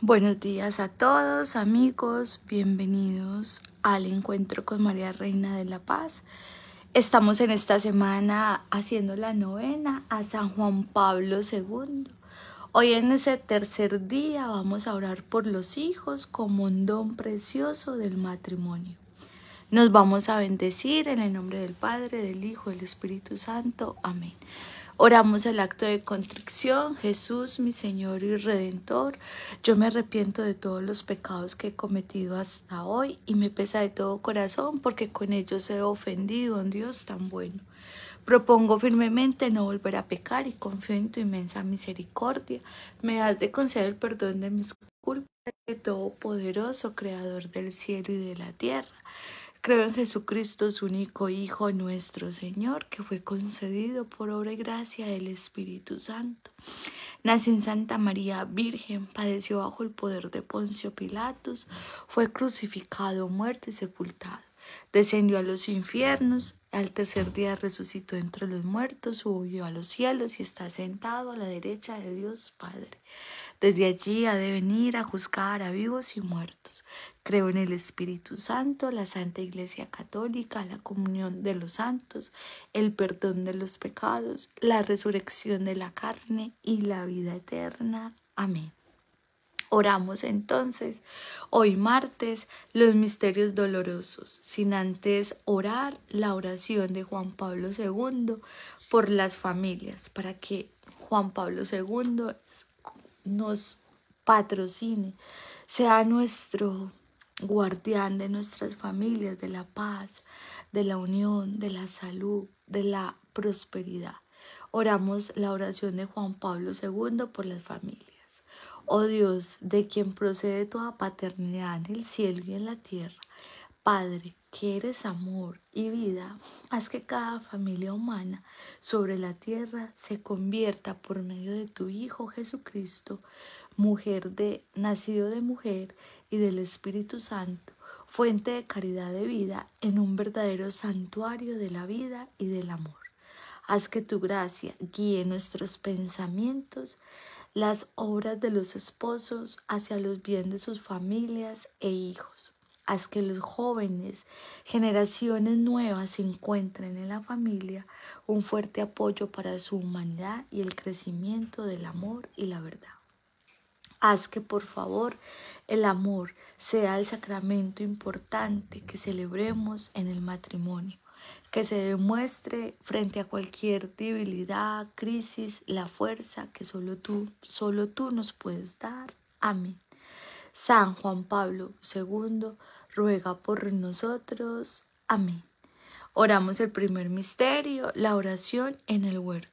Buenos días a todos amigos, bienvenidos al encuentro con María Reina de la Paz. Estamos en esta semana haciendo la novena a San Juan Pablo II. Hoy en ese tercer día vamos a orar por los hijos como un don precioso del matrimonio. Nos vamos a bendecir en el nombre del Padre, del Hijo, del Espíritu Santo. Amén. Oramos el acto de contrición, Jesús, mi Señor y Redentor, yo me arrepiento de todos los pecados que he cometido hasta hoy y me pesa de todo corazón porque con ellos he ofendido a un Dios tan bueno. Propongo firmemente no volver a pecar y confío en tu inmensa misericordia. Me has de conceder el perdón de mis culpas, de poderoso Creador del cielo y de la tierra. Creo en Jesucristo, su único Hijo, nuestro Señor, que fue concedido por obra y gracia del Espíritu Santo. Nació en Santa María Virgen, padeció bajo el poder de Poncio Pilatos, fue crucificado, muerto y sepultado. Descendió a los infiernos, al tercer día resucitó entre los muertos, subió a los cielos y está sentado a la derecha de Dios Padre. Desde allí ha de venir a juzgar a vivos y muertos. Creo en el Espíritu Santo, la Santa Iglesia Católica, la comunión de los santos, el perdón de los pecados, la resurrección de la carne y la vida eterna. Amén. Oramos entonces hoy martes los misterios dolorosos, sin antes orar la oración de Juan Pablo II por las familias, para que Juan Pablo II nos patrocine, sea nuestro guardián de nuestras familias, de la paz, de la unión, de la salud, de la prosperidad. Oramos la oración de Juan Pablo II por las familias. Oh Dios, de quien procede toda paternidad en el cielo y en la tierra, Padre, que eres amor y vida, haz que cada familia humana sobre la tierra se convierta por medio de tu Hijo Jesucristo, mujer de nacido de mujer y del Espíritu Santo, fuente de caridad de vida, en un verdadero santuario de la vida y del amor. Haz que tu gracia guíe nuestros pensamientos, las obras de los esposos hacia los bien de sus familias e hijos haz que los jóvenes, generaciones nuevas encuentren en la familia un fuerte apoyo para su humanidad y el crecimiento del amor y la verdad. Haz que por favor el amor sea el sacramento importante que celebremos en el matrimonio, que se demuestre frente a cualquier debilidad, crisis, la fuerza que solo tú, solo tú nos puedes dar. Amén. San Juan Pablo II, ruega por nosotros. Amén. Oramos el primer misterio, la oración en el huerto.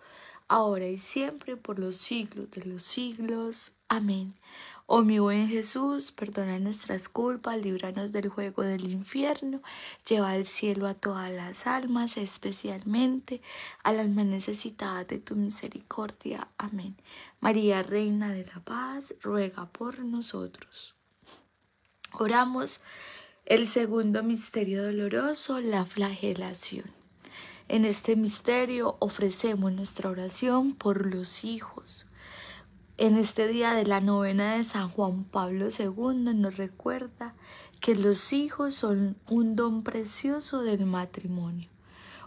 ahora y siempre, por los siglos de los siglos. Amén. Oh mi buen Jesús, perdona nuestras culpas, líbranos del juego del infierno, lleva al cielo a todas las almas, especialmente a las más necesitadas de tu misericordia. Amén. María, Reina de la Paz, ruega por nosotros. Oramos el segundo misterio doloroso, la flagelación. En este misterio ofrecemos nuestra oración por los hijos. En este día de la novena de San Juan Pablo II nos recuerda que los hijos son un don precioso del matrimonio.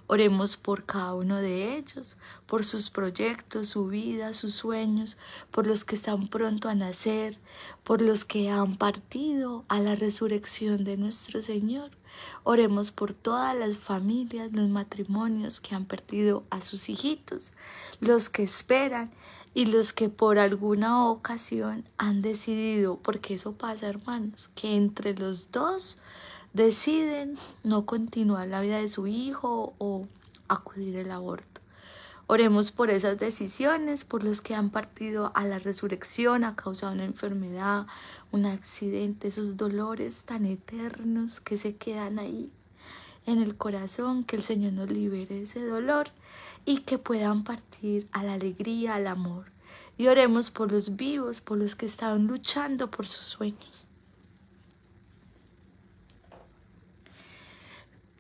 Oremos por cada uno de ellos, por sus proyectos, su vida, sus sueños, por los que están pronto a nacer, por los que han partido a la resurrección de nuestro Señor. Oremos por todas las familias, los matrimonios que han perdido a sus hijitos, los que esperan y los que por alguna ocasión han decidido, porque eso pasa hermanos, que entre los dos deciden no continuar la vida de su hijo o acudir al aborto. Oremos por esas decisiones, por los que han partido a la resurrección a causa de una enfermedad, un accidente, esos dolores tan eternos que se quedan ahí en el corazón, que el Señor nos libere de ese dolor y que puedan partir a la alegría, al amor. Y oremos por los vivos, por los que estaban luchando por sus sueños.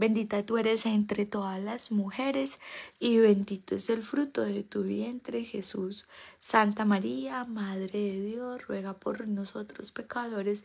Bendita tú eres entre todas las mujeres y bendito es el fruto de tu vientre, Jesús. Santa María, Madre de Dios, ruega por nosotros pecadores,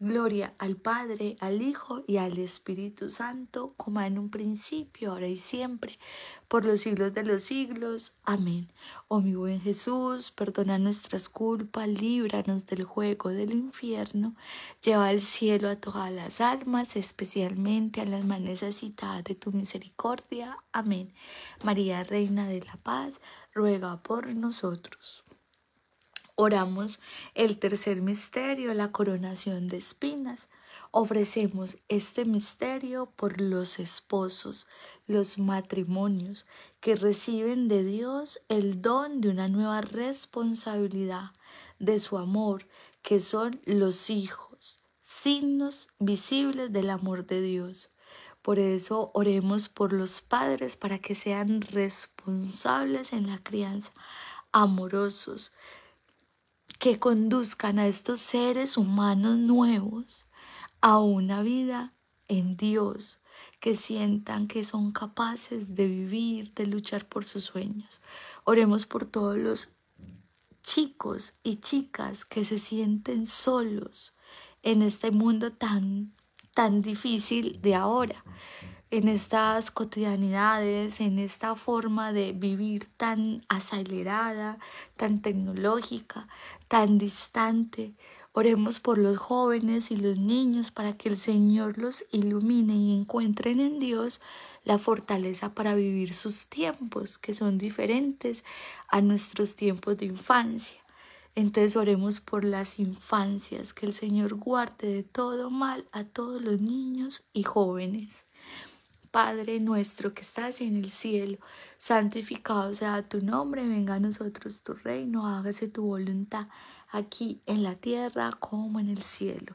Gloria al Padre, al Hijo y al Espíritu Santo, como en un principio, ahora y siempre, por los siglos de los siglos. Amén. Oh mi buen Jesús, perdona nuestras culpas, líbranos del juego del infierno, lleva al cielo a todas las almas, especialmente a las más necesitadas de tu misericordia. Amén. María, Reina de la Paz, ruega por nosotros. Oramos el tercer misterio, la coronación de espinas. Ofrecemos este misterio por los esposos, los matrimonios, que reciben de Dios el don de una nueva responsabilidad, de su amor, que son los hijos, signos visibles del amor de Dios. Por eso oremos por los padres para que sean responsables en la crianza, amorosos, que conduzcan a estos seres humanos nuevos a una vida en Dios, que sientan que son capaces de vivir, de luchar por sus sueños. Oremos por todos los chicos y chicas que se sienten solos en este mundo tan tan difícil de ahora en estas cotidianidades, en esta forma de vivir tan acelerada, tan tecnológica, tan distante. Oremos por los jóvenes y los niños para que el Señor los ilumine y encuentren en Dios la fortaleza para vivir sus tiempos, que son diferentes a nuestros tiempos de infancia. Entonces oremos por las infancias, que el Señor guarde de todo mal a todos los niños y jóvenes. Padre nuestro que estás en el cielo, santificado sea tu nombre, venga a nosotros tu reino, hágase tu voluntad aquí en la tierra como en el cielo.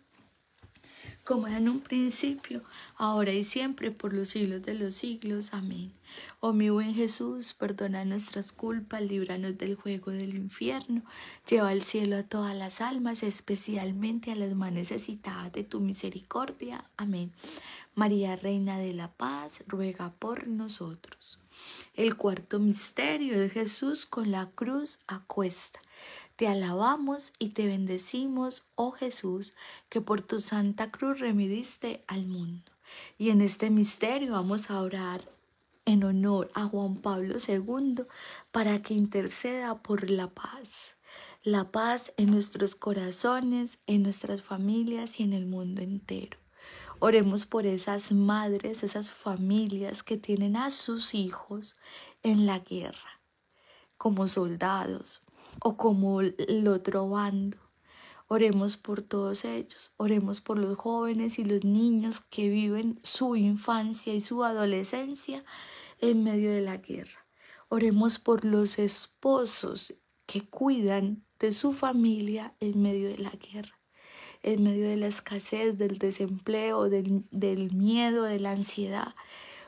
como era en un principio, ahora y siempre, por los siglos de los siglos. Amén. Oh mi buen Jesús, perdona nuestras culpas, líbranos del juego del infierno, lleva al cielo a todas las almas, especialmente a las más necesitadas de tu misericordia. Amén. María, Reina de la Paz, ruega por nosotros. El cuarto misterio de Jesús con la cruz acuesta. Te alabamos y te bendecimos, oh Jesús, que por tu santa cruz remediste al mundo. Y en este misterio vamos a orar en honor a Juan Pablo II para que interceda por la paz. La paz en nuestros corazones, en nuestras familias y en el mundo entero. Oremos por esas madres, esas familias que tienen a sus hijos en la guerra, como soldados, o como el otro bando. Oremos por todos ellos, oremos por los jóvenes y los niños que viven su infancia y su adolescencia en medio de la guerra. Oremos por los esposos que cuidan de su familia en medio de la guerra, en medio de la escasez, del desempleo, del, del miedo, de la ansiedad.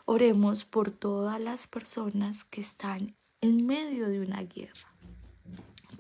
Oremos por todas las personas que están en medio de una guerra.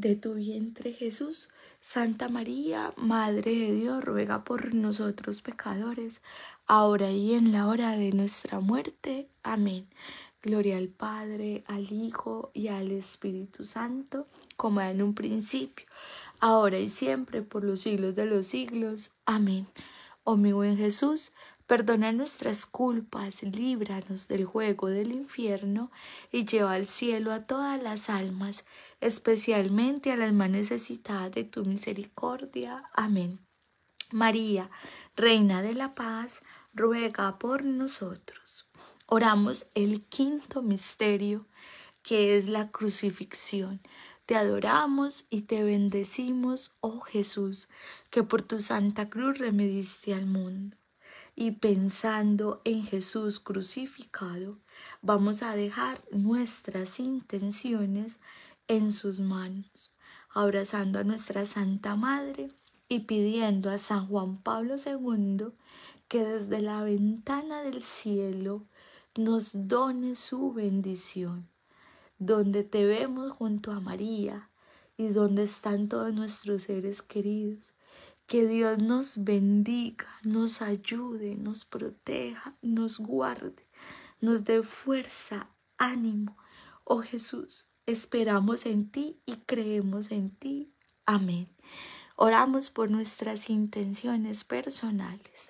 de tu vientre Jesús. Santa María, Madre de Dios, ruega por nosotros pecadores, ahora y en la hora de nuestra muerte. Amén. Gloria al Padre, al Hijo y al Espíritu Santo, como en un principio, ahora y siempre, por los siglos de los siglos. Amén. Oh mi buen Jesús, Perdona nuestras culpas, líbranos del juego del infierno y lleva al cielo a todas las almas, especialmente a las más necesitadas de tu misericordia. Amén. María, Reina de la Paz, ruega por nosotros. Oramos el quinto misterio, que es la crucifixión. Te adoramos y te bendecimos, oh Jesús, que por tu santa cruz remediste al mundo y pensando en Jesús crucificado, vamos a dejar nuestras intenciones en sus manos, abrazando a nuestra Santa Madre y pidiendo a San Juan Pablo II que desde la ventana del cielo nos done su bendición, donde te vemos junto a María y donde están todos nuestros seres queridos que Dios nos bendiga, nos ayude, nos proteja, nos guarde, nos dé fuerza, ánimo. Oh Jesús, esperamos en ti y creemos en ti. Amén. Oramos por nuestras intenciones personales.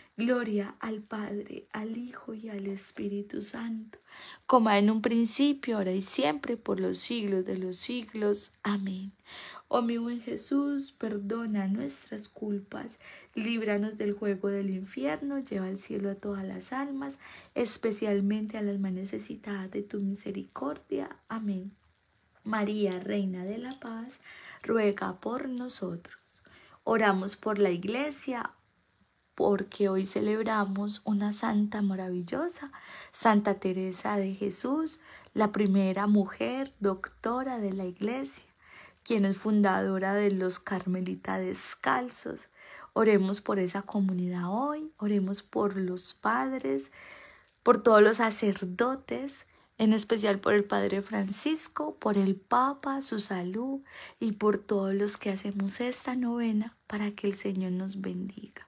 Gloria al Padre, al Hijo y al Espíritu Santo, como en un principio, ahora y siempre, por los siglos de los siglos. Amén. Oh mi buen Jesús, perdona nuestras culpas, líbranos del juego del infierno, lleva al cielo a todas las almas, especialmente a las más necesitadas de tu misericordia. Amén. María, Reina de la Paz, ruega por nosotros. Oramos por la Iglesia, porque hoy celebramos una santa maravillosa, Santa Teresa de Jesús, la primera mujer doctora de la Iglesia, quien es fundadora de los Carmelitas Descalzos. Oremos por esa comunidad hoy, oremos por los padres, por todos los sacerdotes, en especial por el Padre Francisco, por el Papa, su salud y por todos los que hacemos esta novena para que el Señor nos bendiga.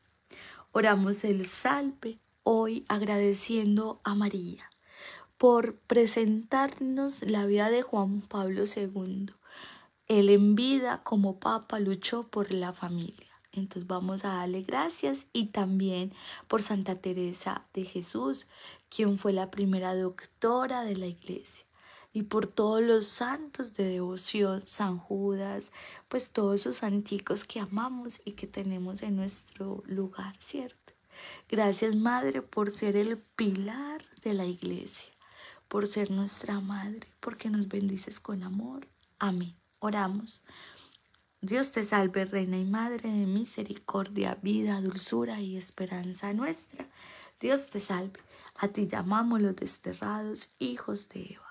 Oramos el salve hoy agradeciendo a María por presentarnos la vida de Juan Pablo II. Él en vida como papa luchó por la familia. Entonces vamos a darle gracias y también por Santa Teresa de Jesús, quien fue la primera doctora de la iglesia y por todos los santos de devoción, San Judas, pues todos esos santicos que amamos y que tenemos en nuestro lugar, ¿cierto? Gracias Madre por ser el pilar de la iglesia, por ser nuestra Madre, porque nos bendices con amor. Amén. Oramos. Dios te salve, Reina y Madre de misericordia, vida, dulzura y esperanza nuestra. Dios te salve. A ti llamamos los desterrados hijos de Eva.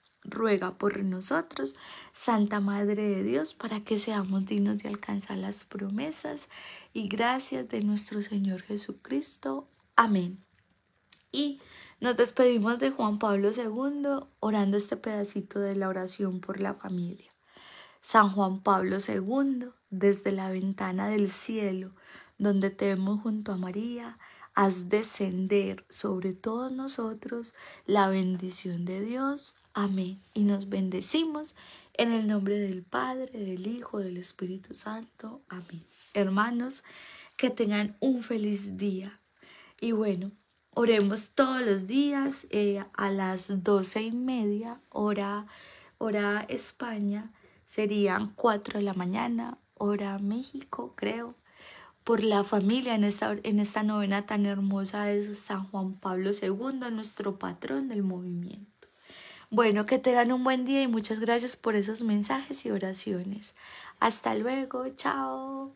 ruega por nosotros, Santa Madre de Dios, para que seamos dignos de alcanzar las promesas y gracias de nuestro Señor Jesucristo. Amén. Y nos despedimos de Juan Pablo II orando este pedacito de la oración por la familia. San Juan Pablo II, desde la ventana del cielo, donde te vemos junto a María, haz descender sobre todos nosotros la bendición de Dios. Amén. Y nos bendecimos en el nombre del Padre, del Hijo, del Espíritu Santo. Amén. Hermanos, que tengan un feliz día. Y bueno, oremos todos los días eh, a las doce y media, hora, hora España. Serían cuatro de la mañana, hora México, creo por la familia en esta, en esta novena tan hermosa de San Juan Pablo II, nuestro patrón del movimiento. Bueno, que tengan un buen día y muchas gracias por esos mensajes y oraciones. Hasta luego, chao.